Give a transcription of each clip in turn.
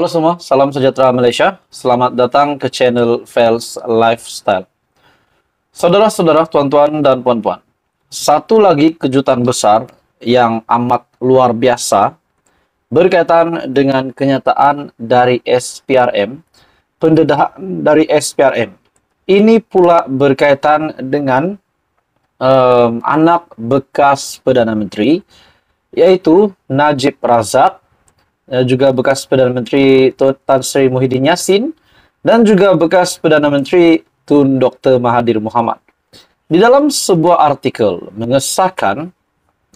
Halo semua, salam sejahtera Malaysia. Selamat datang ke channel Fels Lifestyle. Saudara-saudara, tuan-tuan dan puan-puan, satu lagi kejutan besar yang amat luar biasa berkaitan dengan kenyataan dari SPRM, pendedahan dari SPRM. Ini pula berkaitan dengan um, anak bekas Perdana Menteri, yaitu Najib Razak Eh, juga bekas Perdana Menteri Tan Sri Muhyiddin Yassin, dan juga bekas Perdana Menteri Tun Dr. Mahathir Muhammad. Di dalam sebuah artikel mengesahkan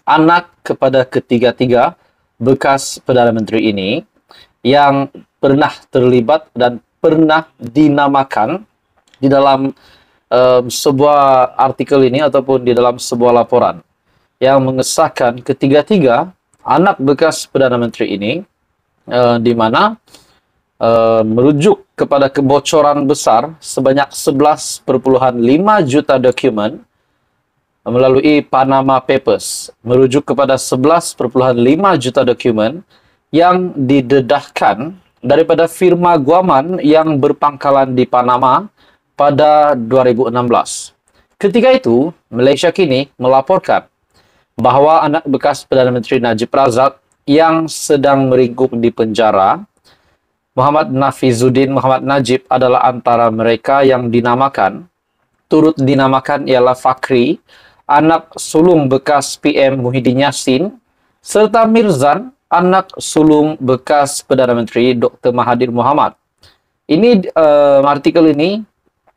anak kepada ketiga-tiga bekas Perdana Menteri ini yang pernah terlibat dan pernah dinamakan di dalam um, sebuah artikel ini ataupun di dalam sebuah laporan yang mengesahkan ketiga-tiga anak bekas Perdana Menteri ini Eh, di mana eh, merujuk kepada kebocoran besar sebanyak 11,5 juta dokumen melalui Panama Papers merujuk kepada 11,5 juta dokumen yang didedahkan daripada firma Guaman yang berpangkalan di Panama pada 2016. Ketika itu, Malaysia kini melaporkan bahwa anak bekas Perdana Menteri Najib Razak yang sedang meringkuk di penjara. Muhammad Nafizuddin Muhammad Najib adalah antara mereka yang dinamakan, turut dinamakan ialah Fakri, anak sulung bekas PM Muhyiddin Yassin, serta Mirzan, anak sulung bekas Perdana Menteri Dr. Mahathir Muhammad. Ini uh, artikel ini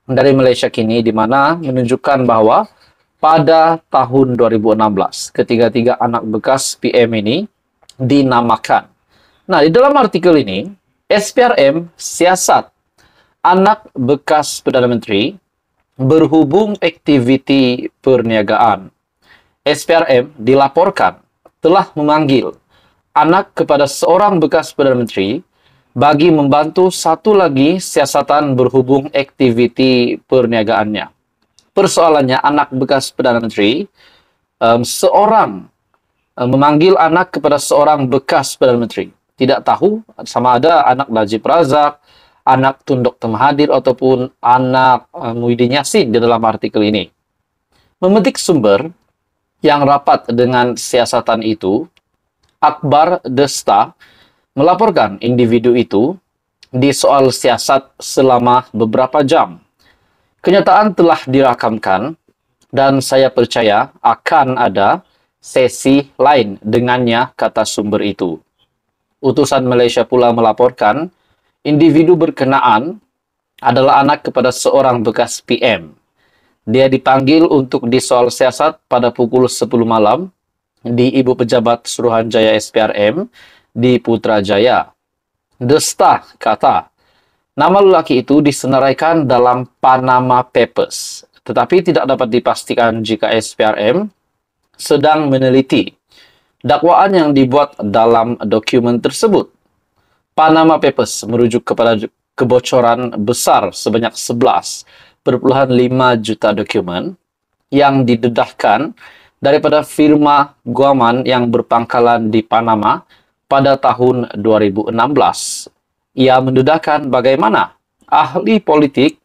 dari Malaysia Kini di mana menunjukkan bahwa pada tahun 2016, ketiga-tiga anak bekas PM ini dinamakan. Nah, di dalam artikel ini, SPRM siasat anak bekas Perdana Menteri berhubung aktiviti perniagaan. SPRM dilaporkan telah memanggil anak kepada seorang bekas Perdana Menteri bagi membantu satu lagi siasatan berhubung aktiviti perniagaannya. Persoalannya anak bekas Perdana Menteri, um, seorang Eh, memanggil anak kepada seorang bekas Perdana Menteri. Tidak tahu, sama ada anak Najib Razak, anak Tunduk Temhadir, ataupun anak eh, Muhyiddin Yassin di dalam artikel ini. Memetik sumber yang rapat dengan siasatan itu, Akbar Desta melaporkan individu itu di soal siasat selama beberapa jam. Kenyataan telah dirakamkan dan saya percaya akan ada sesi lain dengannya kata sumber itu. Utusan Malaysia pula melaporkan individu berkenaan adalah anak kepada seorang bekas PM. Dia dipanggil untuk disoal siasat pada pukul 10 malam di Ibu Pejabat Suruhanjaya SPRM di Putrajaya. Desta kata, nama lelaki itu disenaraikan dalam Panama Papers, tetapi tidak dapat dipastikan jika SPRM sedang meneliti dakwaan yang dibuat dalam dokumen tersebut. Panama Papers merujuk kepada kebocoran besar sebanyak 11,5 juta dokumen yang didedahkan daripada firma Guaman yang berpangkalan di Panama pada tahun 2016. Ia mendedahkan bagaimana ahli politik,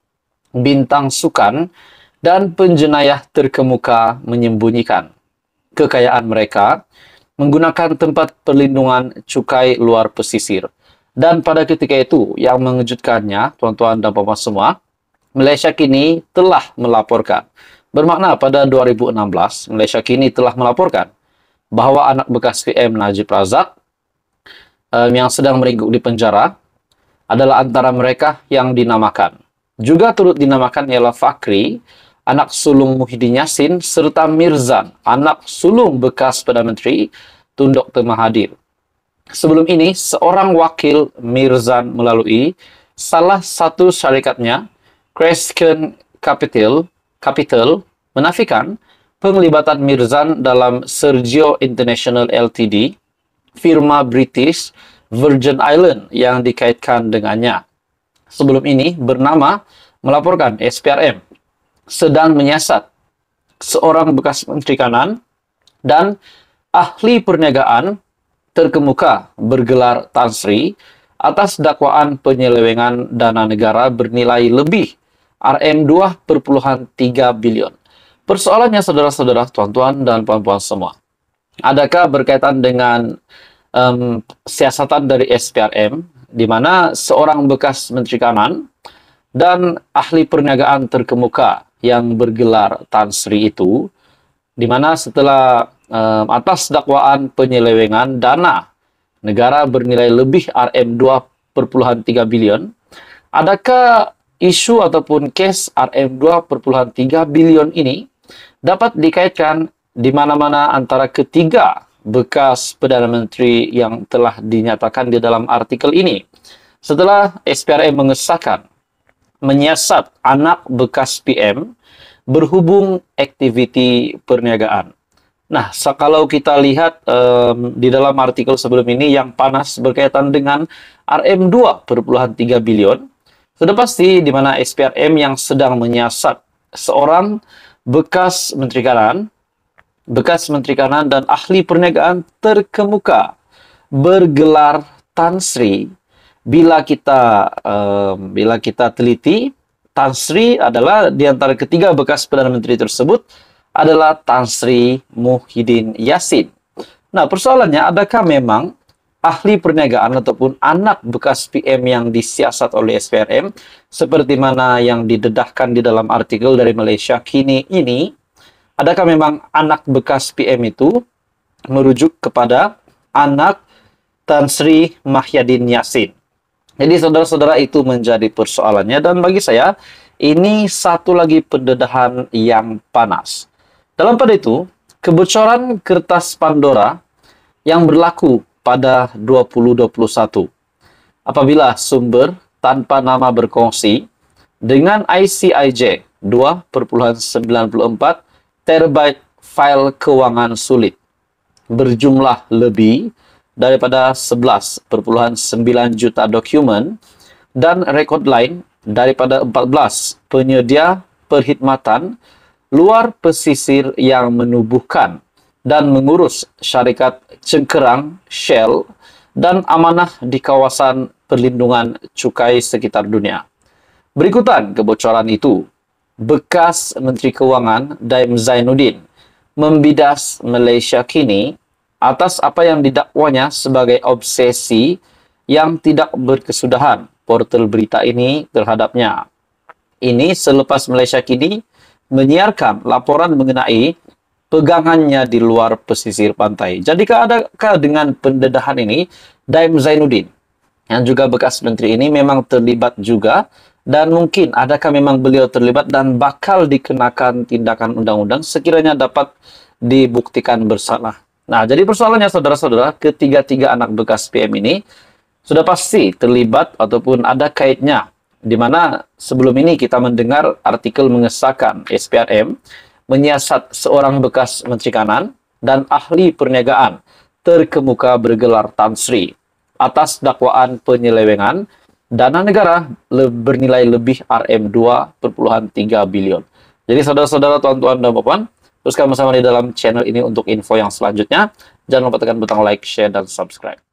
bintang sukan, dan penjenayah terkemuka menyembunyikan kekayaan mereka menggunakan tempat perlindungan cukai luar pesisir. Dan pada ketika itu, yang mengejutkannya, tuan-tuan dan puan puan semua, Malaysia kini telah melaporkan. Bermakna pada 2016, Malaysia kini telah melaporkan bahawa anak bekas PM Najib Razak um, yang sedang meringkuk di penjara adalah antara mereka yang dinamakan. Juga turut dinamakan ialah Fakri anak sulung Muhyiddin Yassin, serta Mirzan, anak sulung bekas Perdana Menteri Tun Dr. Mahathir. Sebelum ini, seorang wakil Mirzan melalui salah satu syarikatnya, Crescent Capital, Capital menafikan penglibatan Mirzan dalam Sergio International Ltd, firma British Virgin Island yang dikaitkan dengannya. Sebelum ini bernama melaporkan SPRM sedang menyiasat seorang bekas menteri kanan dan ahli perniagaan terkemuka bergelar Tan Sri atas dakwaan penyelewengan dana negara bernilai lebih RM 2,3 bilion. Persoalannya saudara-saudara, tuan-tuan dan puan-puan semua. Adakah berkaitan dengan um, siasatan dari SPRM di mana seorang bekas menteri kanan dan ahli perniagaan terkemuka yang bergelar Tan Sri itu, di mana setelah um, atas dakwaan penyelewengan dana negara bernilai lebih RM 2,3 bilion, adakah isu ataupun kes RM 2,3 bilion ini dapat dikaitkan di mana-mana antara ketiga bekas Perdana Menteri yang telah dinyatakan di dalam artikel ini. Setelah SPRM mengesahkan menyiasat anak bekas PM berhubung aktiviti perniagaan. Nah, kalau kita lihat um, di dalam artikel sebelum ini yang panas berkaitan dengan rm 23 bilion, sudah pasti di mana SPRM yang sedang menyiasat seorang bekas Menteri Kanan, bekas Menteri Kanan dan ahli perniagaan terkemuka bergelar Tan Sri bila kita um, bila kita teliti Tan Sri adalah di antara ketiga bekas perdana menteri tersebut adalah Tan Sri Muhyiddin Yassin. Nah, persoalannya adakah memang ahli perniagaan ataupun anak bekas PM yang disiasat oleh SPRM seperti mana yang didedahkan di dalam artikel dari Malaysia kini ini adakah memang anak bekas PM itu merujuk kepada anak Tan Sri Mahyadin Yassin jadi saudara-saudara itu menjadi persoalannya dan bagi saya ini satu lagi pendedahan yang panas. Dalam pada itu, kebocoran kertas Pandora yang berlaku pada 2021. Apabila sumber tanpa nama berkongsi dengan ICIJ 2,94 terabyte file keuangan sulit berjumlah lebih daripada 11.9 juta dokumen dan rekod lain daripada 14 penyedia perkhidmatan luar pesisir yang menubuhkan dan mengurus syarikat cengkerang Shell dan amanah di kawasan perlindungan cukai sekitar dunia. Berikutan kebocoran itu, bekas Menteri Kewangan Daim Zainuddin membidas Malaysia kini atas apa yang didakwanya sebagai obsesi yang tidak berkesudahan portal berita ini terhadapnya. Ini selepas Malaysia kini menyiarkan laporan mengenai pegangannya di luar pesisir pantai. Jadi adakah dengan pendedahan ini Daim Zainuddin yang juga bekas menteri ini memang terlibat juga dan mungkin adakah memang beliau terlibat dan bakal dikenakan tindakan undang-undang sekiranya dapat dibuktikan bersalah. Nah, jadi persoalannya saudara-saudara, ketiga-tiga anak bekas PM ini sudah pasti terlibat ataupun ada kaitnya. Di mana sebelum ini kita mendengar artikel mengesahkan SPRM menyiasat seorang bekas menteri kanan dan ahli perniagaan terkemuka bergelar Tan Sri atas dakwaan penyelewengan dana negara bernilai lebih RM 2,3 bilion. Jadi saudara-saudara, tuan-tuan dan bapak-bapak. Terus bersama sama di dalam channel ini untuk info yang selanjutnya. Jangan lupa tekan butang like, share, dan subscribe.